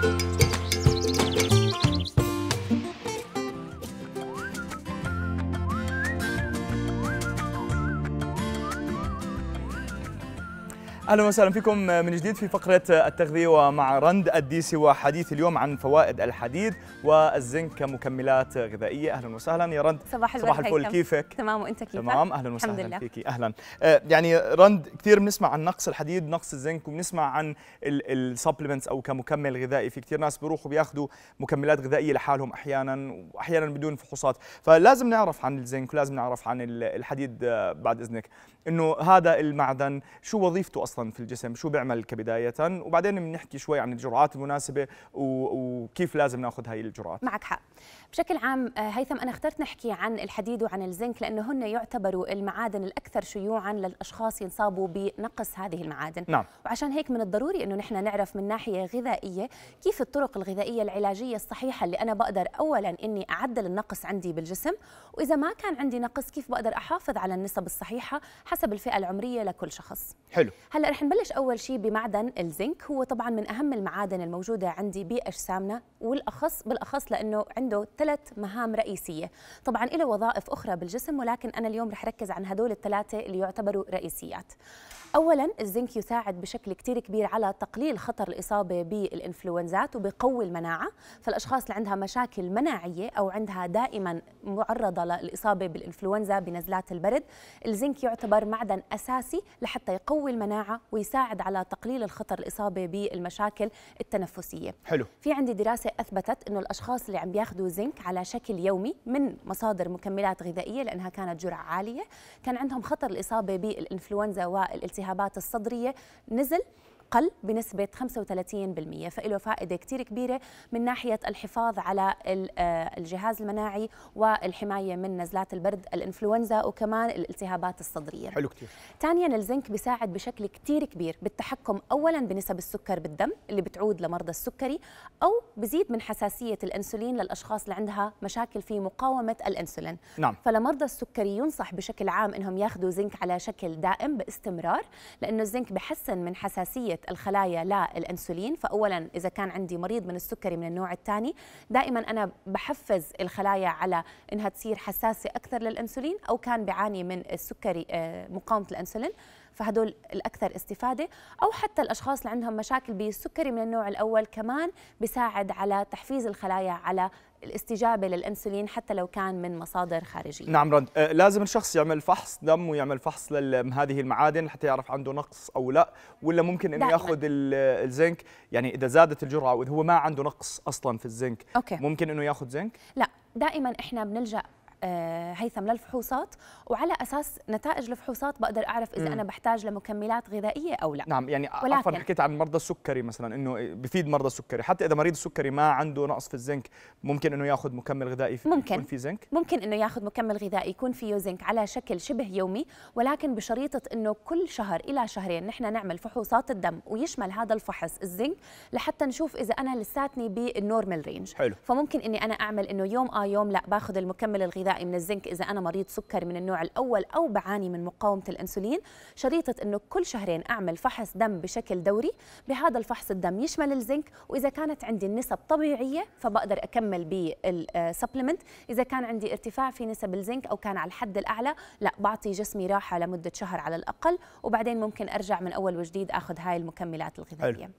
thank you اهلا وسهلا فيكم من جديد في فقره التغذيه ومع رند الديسي وحديث اليوم عن فوائد الحديد والزنك كمكملات غذائيه اهلا وسهلا يا رند صباح صباح الفل كيفك تمام وانت كيفك تمام اهلا وسهلا الحمد لله. فيكي اهلا آه، يعني رند كثير بنسمع عن نقص الحديد نقص الزنك وبنسمع عن السبلمنتس او كمكمل غذائي في كثير ناس بيروحوا بياخذوا مكملات غذائيه لحالهم احيانا واحيانا بدون فحوصات فلازم نعرف عن الزنك ولازم نعرف عن الحديد آه، بعد اذنك انه هذا المعدن شو وظيفته اصلا اصلا في الجسم شو بيعمل كبدايه وبعدين بنحكي شوي عن الجرعات المناسبه وكيف لازم ناخذ هاي الجرعات معك حق بشكل عام آه، هيثم انا اخترت نحكي عن الحديد وعن الزنك لانه هن يعتبروا المعادن الاكثر شيوعا للاشخاص ينصابوا بنقص هذه المعادن نعم. وعشان هيك من الضروري انه نحن نعرف من ناحيه غذائيه كيف الطرق الغذائيه العلاجيه الصحيحه اللي انا بقدر اولا اني اعدل النقص عندي بالجسم واذا ما كان عندي نقص كيف بقدر احافظ على النسب الصحيحه حسب الفئه العمريه لكل شخص حلو هلا رح نبلش اول شيء بمعدن الزنك هو طبعا من اهم المعادن الموجوده عندي باجسامنا والاخص بالاخص لانه عنده ثلاث مهام رئيسيه طبعا له وظائف اخرى بالجسم ولكن انا اليوم رح ركز عن هدول الثلاثه اللي يعتبروا رئيسيات اولا الزنك يساعد بشكل كتير كبير على تقليل خطر الاصابه بالانفلونزات وبقوي المناعه فالاشخاص اللي عندها مشاكل مناعيه او عندها دائما معرضه للاصابه بالانفلونزا بنزلات البرد الزنك يعتبر معدن اساسي لحتى يقوي المناعه ويساعد على تقليل الخطر الاصابه بالمشاكل التنفسيه حلو في عندي دراسه اثبتت انه الاشخاص اللي عم بياخذوا زنك على شكل يومي من مصادر مكملات غذائيه لانها كانت جرعه عاليه كان عندهم خطر الاصابه بالانفلونزا والالتهاب الالتهابات الصدرية نزل قل بنسبة 35% فإله فائدة كتير كبيرة من ناحية الحفاظ على آه، الجهاز المناعي والحماية من نزلات البرد الإنفلونزا وكمان الالتهابات الصدرية حلو كتير ثانيا الزنك بيساعد بشكل كتير كبير بالتحكم أولا بنسب السكر بالدم اللي بتعود لمرضى السكري أو بزيد من حساسية الأنسولين للأشخاص اللي عندها مشاكل في مقاومة الأنسولين نعم. فلمرضى السكري ينصح بشكل عام أنهم ياخذوا زنك على شكل دائم باستمرار لأنه الزنك بحسن من حساسية تغذية الخلايا للانسولين فأولا إذا كان عندي مريض من السكري من النوع الثاني دائما أنا بحفز الخلايا على أنها تصير حساسة أكثر للأنسولين أو كان بيعاني من السكري آه، مقاومة الأنسولين فهدول الاكثر استفاده او حتى الاشخاص اللي عندهم مشاكل بالسكري من النوع الاول كمان بيساعد على تحفيز الخلايا على الاستجابه للانسولين حتى لو كان من مصادر خارجيه. نعم رند، آه لازم الشخص يعمل فحص دم ويعمل فحص لهذه المعادن حتى يعرف عنده نقص او لا، ولا ممكن انه ياخذ الزنك، يعني اذا زادت الجرعه واذا هو ما عنده نقص اصلا في الزنك، أوكي. ممكن انه ياخذ زنك؟ لا، دائما احنا بنلجا آه، هيثم للفحوصات وعلى اساس نتائج الفحوصات بقدر اعرف اذا م. انا بحتاج لمكملات غذائيه او لا نعم يعني عفوا حكيت عن مرضى السكري مثلا انه بفيد مرضى السكري حتى اذا مريض السكري ما عنده نقص في الزنك ممكن انه ياخذ مكمل غذائي ممكن يكون في زنك ممكن انه ياخذ مكمل غذائي يكون فيه زنك على شكل شبه يومي ولكن بشريطه انه كل شهر الى شهرين نحن نعمل فحوصات الدم ويشمل هذا الفحص الزنك لحتى نشوف اذا انا لساتني بالنورمال رينج حلو فممكن اني انا اعمل انه يوم اه يوم لا باخذ المكمل الغذائي غذائي من الزنك اذا انا مريض سكر من النوع الاول او بعاني من مقاومه الانسولين شريطه انه كل شهرين اعمل فحص دم بشكل دوري بهذا الفحص الدم يشمل الزنك واذا كانت عندي النسب طبيعيه فبقدر اكمل بالسبلمنت اذا كان عندي ارتفاع في نسب الزنك او كان على الحد الاعلى لا بعطي جسمي راحه لمده شهر على الاقل وبعدين ممكن ارجع من اول وجديد اخذ هاي المكملات الغذائيه حلو.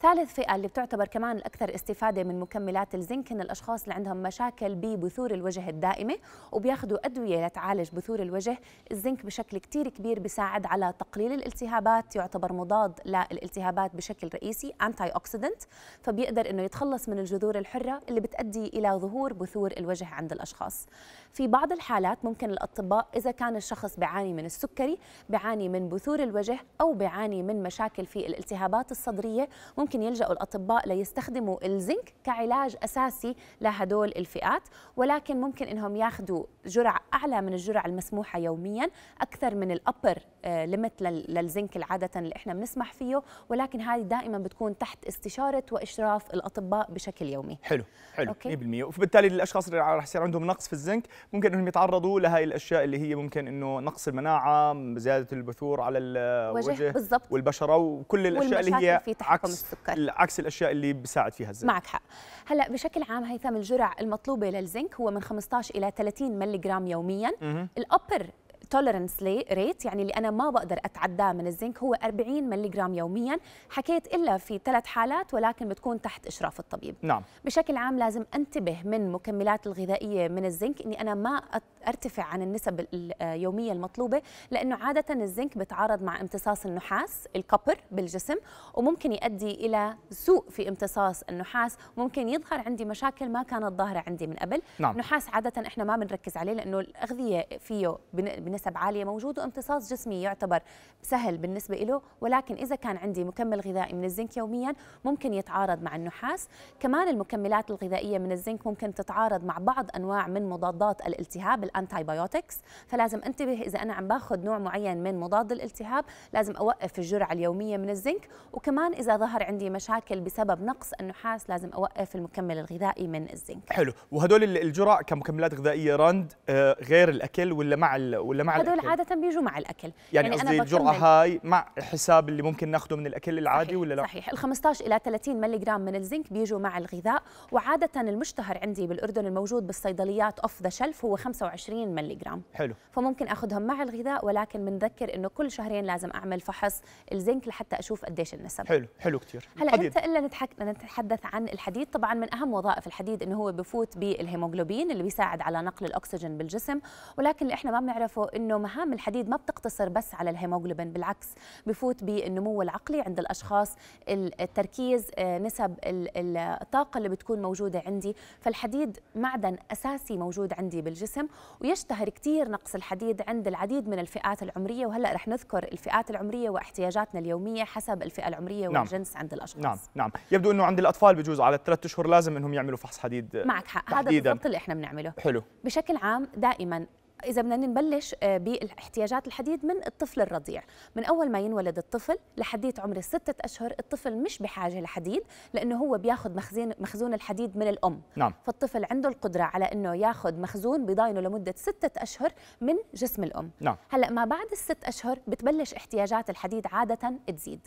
ثالث فئه اللي بتعتبر كمان الاكثر استفاده من مكملات الزنك هن الاشخاص اللي عندهم مشاكل ببثور الوجه الدائمه وبياخذوا ادويه لتعالج بثور الوجه الزنك بشكل كتير كبير بيساعد على تقليل الالتهابات يعتبر مضاد للالتهابات بشكل رئيسي انتي اوكسيدنت فبيقدر انه يتخلص من الجذور الحره اللي بتؤدي الى ظهور بثور الوجه عند الاشخاص في بعض الحالات ممكن الاطباء اذا كان الشخص بيعاني من السكري بيعاني من بثور الوجه او بيعاني من مشاكل في الالتهابات الصدريه ممكن يلجأوا الاطباء ليستخدموا الزنك كعلاج اساسي لهدول الفئات ولكن ممكن انهم ياخذوا بياخذوا جرعه اعلى من الجرعه المسموحه يوميا اكثر من الابر آه، ليميت للزنك العاده اللي احنا بنسمح فيه ولكن هذه دائما بتكون تحت استشاره واشراف الاطباء بشكل يومي حلو حلو أوكي. 100% وبالتالي الاشخاص اللي راح يصير عندهم نقص في الزنك ممكن انهم يتعرضوا لهي الاشياء اللي هي ممكن انه نقص المناعه زياده البثور على الوجه بالزبط. والبشره وكل الاشياء اللي هي في عكس السكر. عكس الاشياء اللي بيساعد فيها الزنك معك حق هلا بشكل عام هيثم الجرع المطلوبه للزنك هو من 15 الى 30 30 ملغ يوميا الابر التولرنس ريت يعني اللي انا ما بقدر اتعداه من الزنك هو 40 جرام يوميا حكيت الا في ثلاث حالات ولكن بتكون تحت اشراف الطبيب نعم بشكل عام لازم انتبه من مكملات الغذائيه من الزنك اني انا ما ارتفع عن النسب اليوميه آه، المطلوبه لانه عاده الزنك بتعارض مع امتصاص النحاس الكبر بالجسم وممكن يؤدي الى سوء في امتصاص النحاس ممكن يظهر عندي مشاكل ما كانت ظاهره عندي من قبل نعم. النحاس عاده احنا ما بنركز عليه لانه الاغذيه فيه بنسبه بنسب عاليه موجود وامتصاص جسمي يعتبر سهل بالنسبه له ولكن اذا كان عندي مكمل غذائي من الزنك يوميا ممكن يتعارض مع النحاس كمان المكملات الغذائيه من الزنك ممكن تتعارض مع بعض انواع من مضادات الالتهاب الانتيبيوتكس فلازم انتبه اذا انا عم باخذ نوع معين من مضاد الالتهاب لازم اوقف الجرعه اليوميه من الزنك وكمان اذا ظهر عندي مشاكل بسبب نقص النحاس لازم اوقف المكمل الغذائي من الزنك حلو وهدول الجرع كمكملات غذائيه راند آه، غير الاكل ولا مع ولا مع هذول الأكل. عاده بيجوا مع الاكل يعني, يعني قصدي الجرعه هاي مع حساب اللي ممكن ناخده من الاكل العادي صحيح. ولا لا صحيح ال 15 الى 30 ملي جرام من الزنك بيجوا مع الغذاء وعاده المشتهر عندي بالاردن الموجود بالصيدليات اوف ذا شلف هو 25 ملي جرام حلو فممكن اخذهم مع الغذاء ولكن بنذكر انه كل شهرين لازم اعمل فحص الزنك لحتى اشوف قديش النسب حلو حلو كثير هلا انت الا نتحك... نتحدث عن الحديد طبعا من اهم وظائف الحديد انه هو بفوت بالهيموغلوبين اللي بيساعد على نقل الاكسجين بالجسم ولكن اللي احنا ما بنعرفه انه مهام الحديد ما بتقتصر بس على الهيموغلوبين بالعكس بفوت بالنمو العقلي عند الاشخاص التركيز آه، نسب الطاقه اللي بتكون موجوده عندي فالحديد معدن اساسي موجود عندي بالجسم ويشتهر كثير نقص الحديد عند العديد من الفئات العمريه وهلا رح نذكر الفئات العمريه واحتياجاتنا اليوميه حسب الفئه العمريه نعم. والجنس نعم. عند الاشخاص نعم نعم يبدو انه عند الاطفال بجوز على الثلاث اشهر لازم انهم يعملوا فحص حديد معك حق هذا بالضبط اللي احنا بنعمله حلو بشكل عام دائما اذا بدنا نبلش آه، باحتياجات الحديد من الطفل الرضيع من اول ما ينولد الطفل لحديت عمر الستة اشهر الطفل مش بحاجه لحديد لانه هو بياخذ مخزين مخزون الحديد من الام نعم. فالطفل عنده القدره على انه ياخذ مخزون بضاينه لمده ستة اشهر من جسم الام نعم. هلا ما بعد الست اشهر بتبلش احتياجات الحديد عاده تزيد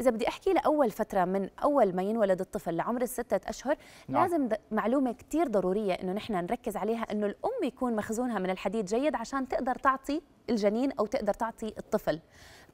اذا بدي احكي لاول فتره من اول ما ينولد الطفل لعمر الستة اشهر نعم. لازم معلومه كتير ضروريه انه نحن نركز عليها انه الام يكون مخزونها من الحديد جيد عشان تقدر تعطي الجنين او تقدر تعطي الطفل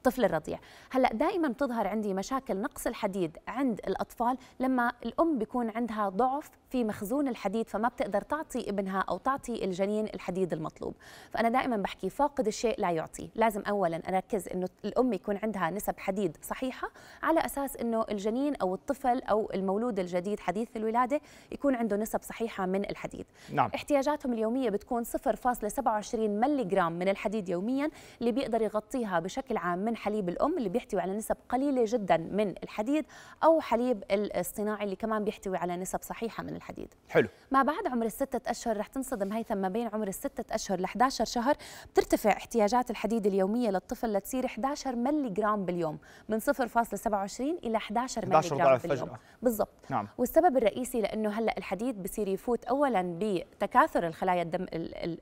الطفل الرضيع هلا دائما بتظهر عندي مشاكل نقص الحديد عند الاطفال لما الام بيكون عندها ضعف في مخزون الحديد فما بتقدر تعطي ابنها او تعطي الجنين الحديد المطلوب فانا دائما بحكي فاقد الشيء لا يعطي لازم اولا اركز انه الام يكون عندها نسب حديد صحيحه على اساس انه الجنين او الطفل او المولود الجديد حديث الولاده يكون عنده نسب صحيحه من الحديد نعم. احتياجاتهم اليوميه بتكون 0.27 ملغ جرام من الحديد يوميا اللي بيقدر يغطيها بشكل عام من من حليب الأم اللي بيحتوي على نسب قليلة جدا من الحديد أو حليب الاصطناعي اللي كمان بيحتوي على نسب صحيحة من الحديد حلو ما بعد عمر الستة أشهر رح تنصدم هيثم ما بين عمر الستة أشهر ل 11 شهر بترتفع احتياجات الحديد اليومية للطفل لتصير 11 ملي جرام باليوم من 0.27 إلى 11 ملي جرام باليوم بالضبط نعم. والسبب الرئيسي لأنه هلأ الحديد بصير يفوت أولا بتكاثر الخلايا الدم,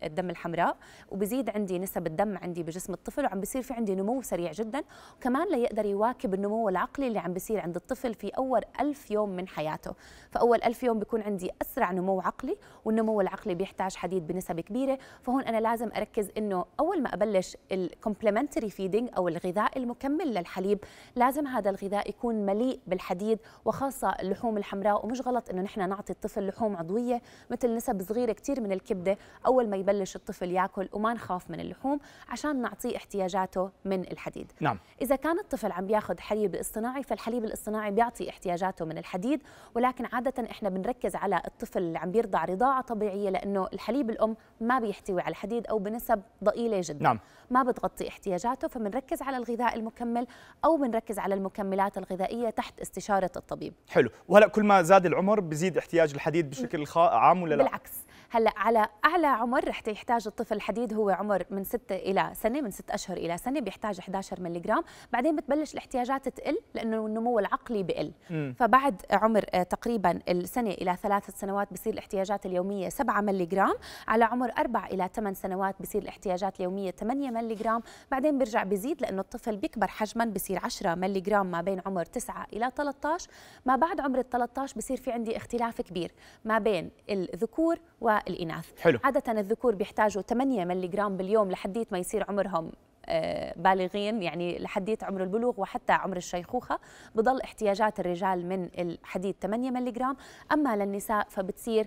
الدم الحمراء وبزيد عندي نسب الدم عندي بجسم الطفل وعم بصير في عندي نمو سريع جدا جدا وكمان ليقدر يواكب النمو العقلي اللي عم بيصير عند الطفل في أول ألف يوم من حياته فأول ألف يوم بيكون عندي أسرع نمو عقلي والنمو العقلي بيحتاج حديد بنسب كبيرة فهون أنا لازم أركز إنه أول ما أبلش الكومبلمنتري فيدنج أو الغذاء المكمل للحليب لازم هذا الغذاء يكون مليء بالحديد وخاصة اللحوم الحمراء ومش غلط إنه نحن نعطي الطفل لحوم عضوية مثل نسب صغيرة كتير من الكبدة أول ما يبلش الطفل ياكل وما نخاف من اللحوم عشان نعطيه احتياجاته من الحديد الحديد نعم. إذا كان الطفل عم ياخذ حليب اصطناعي فالحليب الاصطناعي بيعطي احتياجاته من الحديد ولكن عادة إحنا بنركز على الطفل اللي عم بيرضع رضاعة طبيعية لأنه الحليب الأم ما بيحتوي على الحديد أو بنسب ضئيلة جدا نعم. ما بتغطي احتياجاته فبنركز على الغذاء المكمل أو بنركز على المكملات الغذائية تحت استشارة الطبيب حلو وهلأ كل ما زاد العمر بزيد احتياج الحديد بشكل عام ولا لا؟ بالعكس هلا على اعلى عمر رح يحتاج الطفل الحديد هو عمر من 6 الى سنه من 6 اشهر الى سنه بيحتاج 11 ملغ بعدين بتبلش الاحتياجات تقل لانه النمو العقلي بقل م. فبعد عمر آه، تقريبا السنه الى ثلاث سنوات بصير الاحتياجات اليوميه 7 ملغ على عمر 4 الى 8 سنوات بصير الاحتياجات اليوميه 8 ملغ بعدين بيرجع بيزيد لانه الطفل بيكبر حجما بصير 10 ملغ ما بين عمر 9 الى 13 ما بعد عمر ال 13 بصير في عندي اختلاف كبير ما بين الذكور و الإناث حلو. عادة الذكور بيحتاجوا 8 ملغ باليوم لحديت ما يصير عمرهم آه، بالغين يعني لحديت عمر البلوغ وحتى عمر الشيخوخة بضل احتياجات الرجال من الحديد 8 ملي جرام أما للنساء فبتصير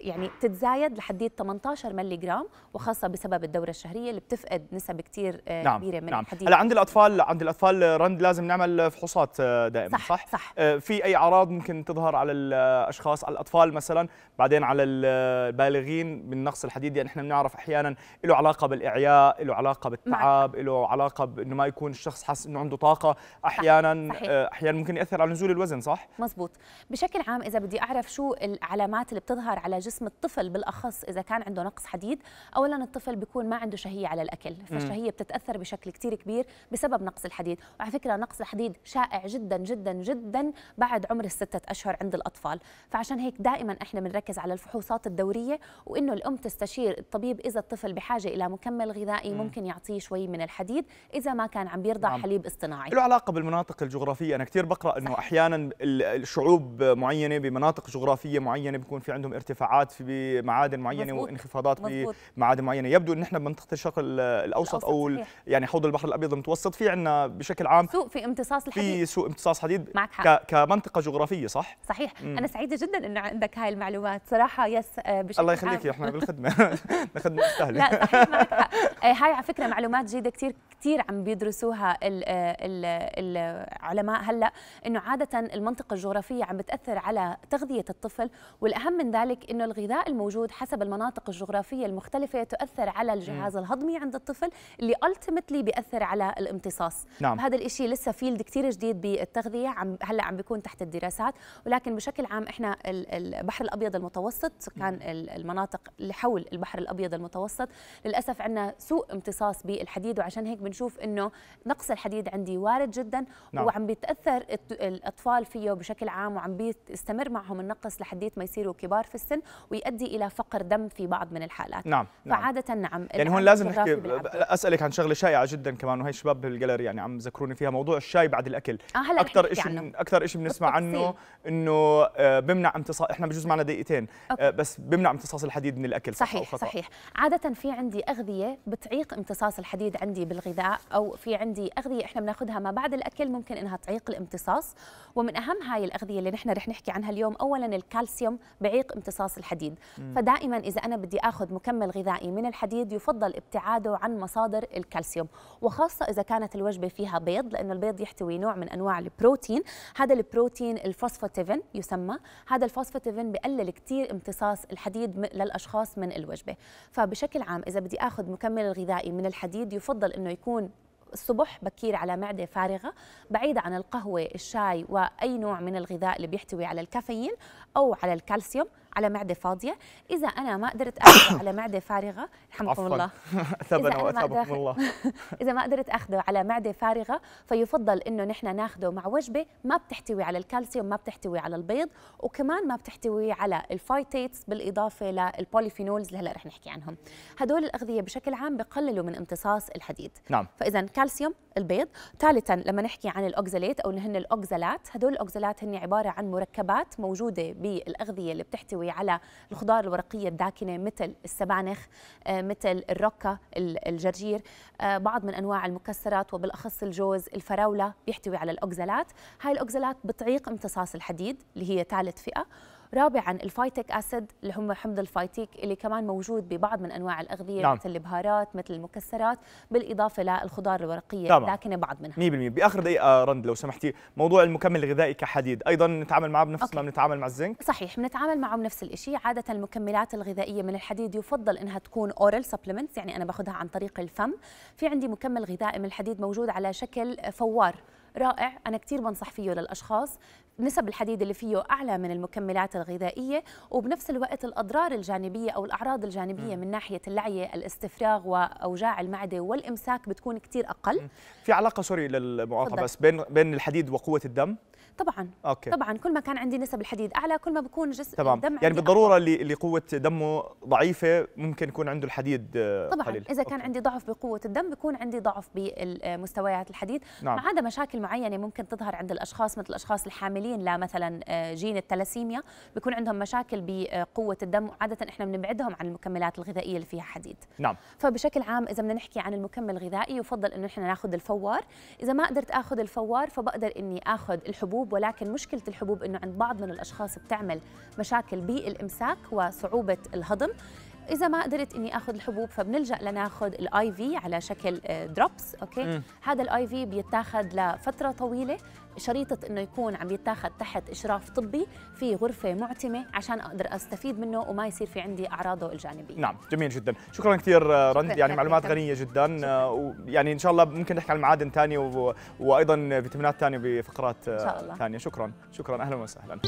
يعني تتزايد لحديت 18 ملي جرام وخاصة بسبب الدورة الشهرية اللي بتفقد نسب كتير آه، نعم كبيرة من نعم. الحديد هلا عند الأطفال عند الأطفال رند لازم نعمل فحوصات آه، دائما صح, صح؟ صح في أي أعراض ممكن تظهر على الأشخاص على الأطفال مثلا بعدين على البالغين من نقص الحديد يعني احنا بنعرف أحيانا له علاقة بالإعياء له علاقة بالتعب التعب له علاقه بانه ما يكون الشخص حاسس انه عنده طاقه احيانا صحيح. آه، احيانا ممكن ياثر على نزول الوزن صح مزبوط بشكل عام اذا بدي اعرف شو العلامات اللي بتظهر على جسم الطفل بالاخص اذا كان عنده نقص حديد اولا الطفل بيكون ما عنده شهيه على الاكل فالشهيه بتتاثر بشكل كثير كبير بسبب نقص الحديد وعلى فكره نقص الحديد شائع جدا جدا جدا بعد عمر الستة اشهر عند الاطفال فعشان هيك دائما احنا بنركز على الفحوصات الدوريه وانه الام تستشير الطبيب اذا الطفل بحاجه الى مكمل غذائي ممكن يعطيه شوي من من الحديد اذا ما كان عم بيرضع نعم. حليب اصطناعي له علاقه بالمناطق الجغرافيه انا كثير بقرا انه احيانا الشعوب معينه بمناطق جغرافيه معينه بيكون في عندهم ارتفاعات في معادن معينه مزبوط. وانخفاضات مزبوط. بمعادن معينه يبدو ان احنا بمنطقه الشرق الاوسط, الأوسط او يعني حوض البحر الابيض المتوسط في عندنا بشكل عام سوء في امتصاص الحديد في سوء امتصاص حديد معك حق. كمنطقه جغرافيه صح صحيح مم. انا سعيده جدا انه عندك هاي المعلومات صراحه يس آه، بشكل الله يخليك احنا بالخدمه نخدمه لا صحيح معك حق. آه، هاي على فكره معلومات جديده واحده كثير كثير عم بيدرسوها العلماء هلا انه عاده المنطقه الجغرافيه عم بتاثر على تغذيه الطفل والاهم من ذلك انه الغذاء الموجود حسب المناطق الجغرافيه المختلفه تؤثر على الجهاز الهضمي عند الطفل اللي التيمتلي بياثر على الامتصاص نعم. هذا الشيء لسه فيلد كثير جديد بالتغذيه عم هلا عم بيكون تحت الدراسات ولكن بشكل عام احنا البحر الابيض المتوسط كان المناطق اللي حول البحر الابيض المتوسط للاسف عندنا سوء امتصاص بالحديد وعشان هيك بنشوف انه نقص الحديد عندي وارد جدا نعم. وعم بيتاثر الاطفال فيه بشكل عام وعم بيستمر معهم النقص لحديت ما يصيروا كبار في السن ويؤدي الى فقر دم في بعض من الحالات نعم, نعم. فعاده نعم, يعني هون لازم نحكي اسالك عن شغله شائعه جدا كمان وهي الشباب بالجاليري يعني عم ذكروني فيها موضوع الشاي بعد الاكل آه هلا اكثر شيء اكثر شيء بنسمع عنه انه آه، بمنع امتصاص احنا بجوز معنا دقيقتين آه، أوكي. بس بمنع امتصاص الحديد من الاكل صحيح صحيح عاده في عندي اغذيه بتعيق امتصاص الحديد عندي عندي بالغذاء او في عندي اغذيه احنا بناخذها ما بعد الاكل ممكن انها تعيق الامتصاص ومن اهم هاي الاغذيه اللي نحن رح نحكي عنها اليوم اولا الكالسيوم بعيق امتصاص الحديد مم. فدائما اذا انا بدي اخذ مكمل غذائي من الحديد يفضل ابتعاده عن مصادر الكالسيوم وخاصه اذا كانت الوجبه فيها بيض لانه البيض يحتوي نوع من انواع البروتين هذا البروتين الفوسفاتيفن يسمى هذا الفوسفاتيفن بقلل كثير امتصاص الحديد للاشخاص من الوجبه فبشكل عام اذا بدي اخذ مكمل غذائي من الحديد يفضل يفضل انه يكون الصبح بكير على معدة فارغة بعيدة عن القهوة الشاي وأي نوع من الغذاء اللي بيحتوي على الكافيين أو على الكالسيوم على معده فاضيه اذا انا ما قدرت اخذه على معده فارغه رحمكم الله اثبنا واثابكم الله اذا ما قدرت اخذه على معده فارغه فيفضل انه نحن ناخذه مع وجبه ما بتحتوي على الكالسيوم ما بتحتوي على البيض وكمان ما بتحتوي على الفايتيتس بالاضافه للبوليفينولز اللي هلا رح نحكي عنهم هدول الاغذيه بشكل عام بقللوا من امتصاص الحديد نعم فاذا كالسيوم البيض ثالثا لما نحكي عن الاوكزاليت او هن الاوكزالات هدول الاوكزالات هن عباره عن مركبات موجوده بالاغذيه اللي بتحتوي تحتوي على الخضار الورقية الداكنة مثل السبانخ آه، مثل الركة الجرجير آه، بعض من أنواع المكسرات وبالأخص الجوز الفراولة بيحتوي على الأوكزالات هاي الأوكزالات بتعيق امتصاص الحديد اللي هي ثالث فئة رابعا الفايتيك اسيد اللي هم حمض الفايتيك اللي كمان موجود ببعض من انواع الاغذيه نعم. مثل البهارات مثل المكسرات بالاضافه للخضار الورقيه طبعا. لكن بعض منها 100% باخر دقيقه رند لو سمحتي موضوع المكمل الغذائي كحديد ايضا نتعامل معه بنفس أوكي. ما بنتعامل مع الزنك صحيح بنتعامل معه بنفس الشيء عاده المكملات الغذائيه من الحديد يفضل انها تكون اورال سبلمنتس يعني انا باخذها عن طريق الفم في عندي مكمل غذائي من الحديد موجود على شكل فوار رائع انا كثير بنصح فيه للاشخاص نسب الحديد اللي فيه اعلى من المكملات الغذائيه وبنفس الوقت الاضرار الجانبيه او الاعراض الجانبيه م. من ناحيه اللعيه الاستفراغ واوجاع المعده والامساك بتكون كثير اقل في علاقه سوري للمقاطعه بس بين بين الحديد وقوه الدم طبعا أوكي. طبعا كل ما كان عندي نسب الحديد اعلى كل ما بكون جسم طبعًا. الدم يعني بالضروره اللي, اللي قوه دمه ضعيفه ممكن يكون عنده الحديد آه، طبعا قليل. اذا أوكي. كان عندي ضعف بقوه الدم بكون عندي ضعف بمستويات الحديد نعم. ما عدا مشاكل معينه ممكن تظهر عند الاشخاص مثل الاشخاص الحاملين معرضين لمثلا آه، جين التلاسيميا بيكون عندهم مشاكل بقوه الدم عاده احنا بنبعدهم عن المكملات الغذائيه اللي فيها حديد نعم فبشكل عام اذا بدنا نحكي عن المكمل الغذائي يفضل انه احنا ناخذ الفوار اذا ما قدرت اخذ الفوار فبقدر اني اخذ الحبوب ولكن مشكله الحبوب انه عند بعض من الاشخاص بتعمل مشاكل بالامساك وصعوبه الهضم اذا ما قدرت اني اخذ الحبوب فبنلجا لناخذ الاي في على شكل دروبس آه، اوكي م. هذا الاي في بيتاخذ لفتره طويله شريطه انه يكون عم يتاخذ تحت اشراف طبي في غرفه معتمه عشان اقدر استفيد منه وما يصير في عندي اعراضه الجانبيه نعم جميل جدا شكرا كثير آه، رند يعني معلومات غنيه جدا آه، ويعني ان شاء الله ممكن نحكي عن معادن ثانيه و... وايضا فيتامينات ثانيه بفقرات ثانيه شكرا شكرا اهلا وسهلا